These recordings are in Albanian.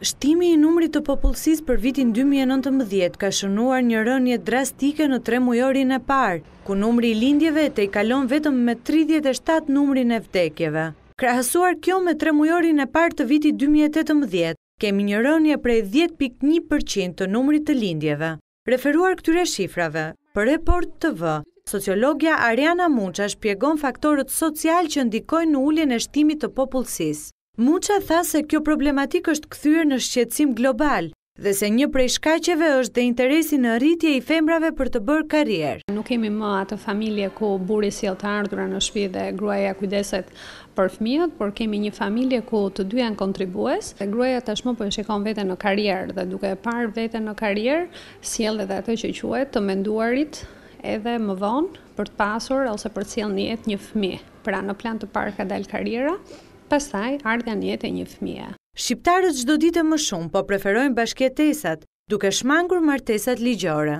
Shtimi i numri të popullësis për vitin 2019 ka shënuar një rënje drastike në tre mujorin e parë, ku numri i lindjeve të i kalon vetëm me 37 numri në vdekjeve. Krahësuar kjo me tre mujorin e parë të vitit 2018, kemi një rënje prej 10.1% të numri të lindjeve. Referuar këtyre shifrave, për report të vë, sociologja Ariana Munqa shpjegon faktorët social që ndikojnë në ullin e shtimi të popullësisë. Muqa tha se kjo problematik është këthyre në shqetsim global dhe se një prej shkacheve është dhe interesi në rritje i femrave për të bërë karierë. Nuk kemi më atë familje ku buri si jelë të ardhura në shpi dhe gruaja kujdeset për fëmijët, por kemi një familje ku të dy janë kontribues gruaja tashmë për po shikon vete në karierë dhe duke parë vete në karierë, si jelë dhe atë që quet të menduarit edhe më vonë për të pasur ose për cilë njët një fëmi. Pra në plan të parë ka dalë karierë, pasaj ardhja njët e një fëmija. Shqiptarët gjdo ditë më shumë, po preferojnë bashkjetesat, duke shmangur martesat ligjore.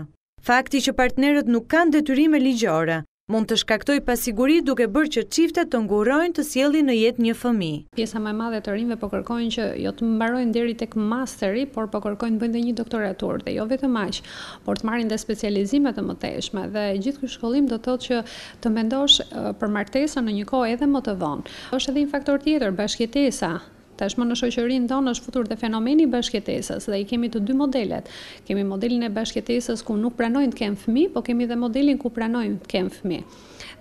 Fakti që partnerët nuk kanë detyrime ligjore, mund të shkaktoj pasiguri duke bërë që qiftet të ngurojnë të sjeli në jetë një fëmi. Pjesa më e madhe të rinve po kërkojnë që jo të mbarojnë deri tek masteri, por po kërkojnë të bëjnë një doktoraturë dhe jo vetëm aq, por të marrin dhe specializime të mëtejshme dhe gjithë ky shkollim do të thotë që të mendosh për martesën në një kohë edhe më të vonë. Është edhe një faktor tjetër, bashkjetesa. Tashmë në shoqërinë tonë është futur dhe fenomeni i bashkëtesës dhe i kemi të dy modelet. Kemi modelin e bashkëtesës ku nuk pranojnë të kemë fëmi, po kemi edhe modelin ku pranojnë të kemë fëmi.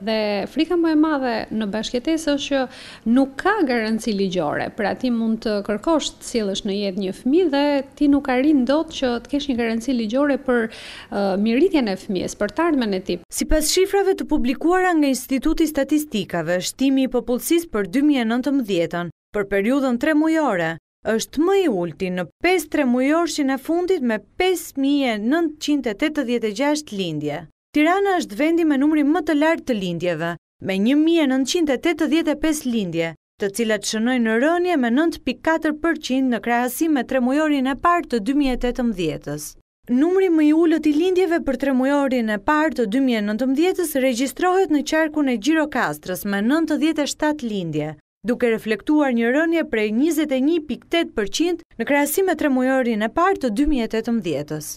Dhe frika më e madhe në bashkëtesës është që nuk ka garanci ligjore. Pra ti mund të kërkosh të sjellësh në jetë një fëmi dhe ti nuk arrin dot që të kesh një garanci ligjore për miritjen e fëmijës, për të në e tij. Sipas shifrave të publikuara nga Instituti Statistikave, shtimi i popullsisë për 2019-ën për periudën 3 mujore, është më i ulti në 5-3 mujorshin e fundit me 5.986 lindje. Tirana është vendi me numri më të lartë të lindjeve, me 1.985 lindje, të cilat shënoj në rënje me 9.4% në krahasim me 3 mujorin e partë të 2018-ës. Numri më i ullët i lindjeve për tre mujorin e partë të 2019-ës registrohet në qarkun e Gjirokastrës me 97 lindje, duke reflektuar një rënje prej 21.8% në krasime tre mujorin e partë të 2018-ës.